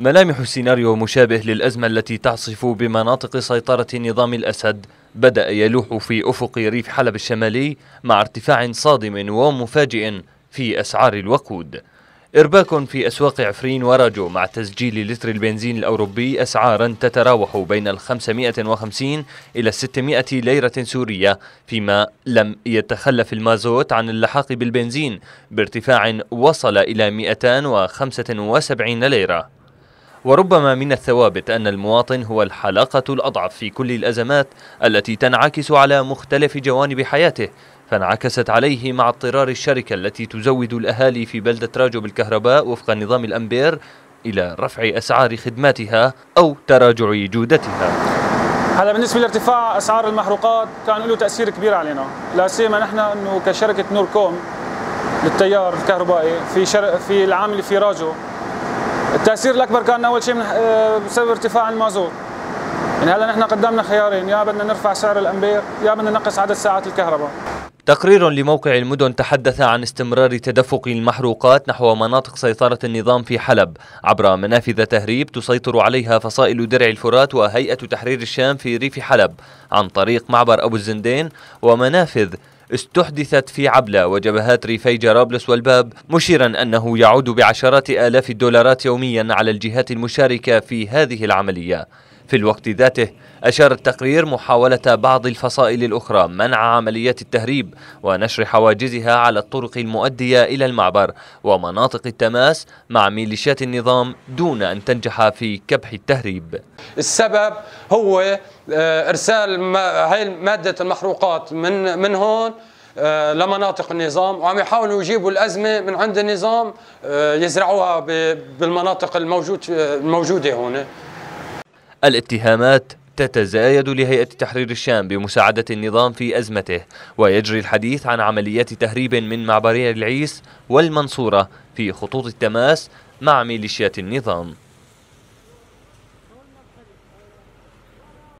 ملامح سيناريو مشابه للأزمة التي تعصف بمناطق سيطرة نظام الأسد بدأ يلوح في أفق ريف حلب الشمالي مع ارتفاع صادم ومفاجئ في أسعار الوقود إرباك في أسواق عفرين وراجو مع تسجيل لتر البنزين الأوروبي أسعارا تتراوح بين ال 550 إلى 600 ليرة سورية فيما لم يتخلف المازوت عن اللحاق بالبنزين بارتفاع وصل إلى 275 ليرة وربما من الثوابت أن المواطن هو الحلقة الأضعف في كل الأزمات التي تنعكس على مختلف جوانب حياته فانعكست عليه مع اضطرار الشركة التي تزود الأهالي في بلدة راجو بالكهرباء وفق نظام الأمبير إلى رفع أسعار خدماتها أو تراجع جودتها هلا بالنسبه لارتفاع اسعار المحروقات كان له تاثير كبير علينا، لا سيما نحن انه كشركه نوركوم للتيار الكهربائي في شر... في العامل في راجو التأثير الأكبر كان أول شيء آه، بسبب ارتفاع المازوت يعني هلا نحن قدامنا خيارين يا بدنا نرفع سعر الامبير يا بدنا نقص عدد ساعات الكهرباء تقرير لموقع المدن تحدث عن استمرار تدفق المحروقات نحو مناطق سيطرة النظام في حلب عبر منافذ تهريب تسيطر عليها فصائل درع الفرات وهيئة تحرير الشام في ريف حلب عن طريق معبر أبو الزندين ومنافذ استحدثت في عبلة وجبهات ريفي جرابلس والباب مشيرا أنه يعود بعشرات آلاف الدولارات يوميا على الجهات المشاركة في هذه العملية في الوقت ذاته أشار التقرير محاولة بعض الفصائل الأخرى منع عمليات التهريب ونشر حواجزها على الطرق المؤدية إلى المعبر ومناطق التماس مع ميليشيات النظام دون أن تنجح في كبح التهريب السبب هو آه، إرسال مادة المخروقات من, من هون آه، لمناطق النظام وعم يحاولوا يجيبوا الأزمة من عند النظام آه، يزرعوها بالمناطق الموجود الموجودة هون الاتهامات تتزايد لهيئة تحرير الشام بمساعدة النظام في أزمته ويجري الحديث عن عمليات تهريب من معبري العيس والمنصورة في خطوط التماس مع ميليشيات النظام